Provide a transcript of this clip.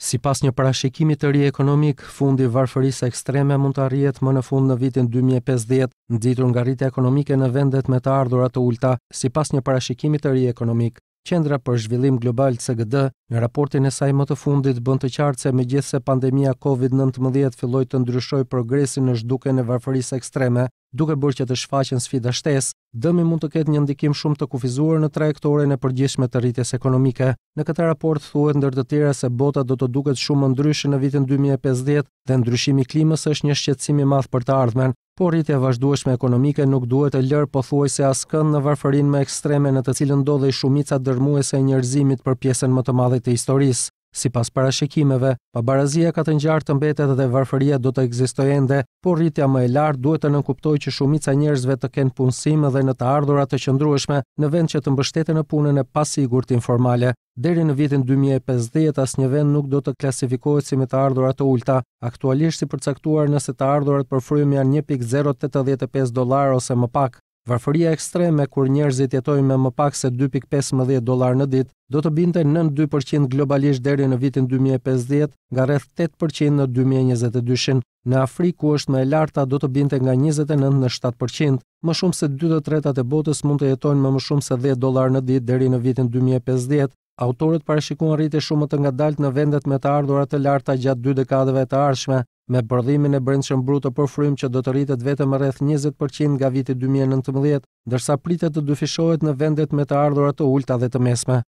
Si pas një parashikimi të ri ekonomik, fundi varfërisë ekstreme mund të arrijet më në fund në vitin 2050, nëzitur nga rritë ekonomike në vendet me të ardhurat të ulta, si pas një parashikimi të ri ekonomik. Qendra për zhvillim global të CGD, në raportin e saj më të fundit, bënd të qartë se me gjithë se pandemia COVID-19 filloj të ndryshoj progresin në shduke në varfërisë ekstreme, duke bërë që të shfaqen sfida shtes, Dëmi mund të ketë një ndikim shumë të kufizuar në trajektorin e përgjithshme të rritjes ekonomike. Në këtë raport thuhet ndër të tjera se bota do të duket shumë më ndryshe në vitin 2050 dhe ndryshimi i klimës është një shqetësim i madh për të ardhmen, por rritja e vazhdueshme ekonomike nuk duhet të lërë pothuajse askënd në varfërinë më ekstreme në të cilën ndodhej shumica dërmuese e njerëzimit për pjesën më të madhe të historisë. Si pas parashikimeve, pabarazia ka të njartë të mbetet dhe varfëria do të egzistoj ende, por rritja më e lartë duhet të nënkuptoj që shumica njerëzve të kenë punësime dhe në të ardhurat të qëndrueshme në vend që të mbështete në punën e pasigurt informale. Deri në vitin 2050, as një vend nuk do të klasifikohet si me të ardhurat të ulta. Aktualisht si përcaktuar nëse të ardhurat për frymë janë 1.085 dolar ose më pak, Varfëria ekstreme kur njerëzit jetojnë me më pak se 2.15 dolar në ditë do të binte 92% globalisht deri në vitin 2050 nga rreth 8% në 2022-shin. Në Afrikë ku është më e larta do të binte nga 29 në 7%. Më shumë se 2 të tretat e botës mund të jetojnë me më shumë se 10 dolar në ditë deri në vitin 2050 Autorët parashikuan rritje shumë të ngadalt në vendet me të ardhurat të larta gjatë dy dekadeve të ardhshme, me bërdhimin e brendshëm bruto për frym që do të rritet vetëm rreth 20% nga viti 2019, dërsa pritet të dyfishohet në vendet me të ardhurat të ulta dhe të mesme.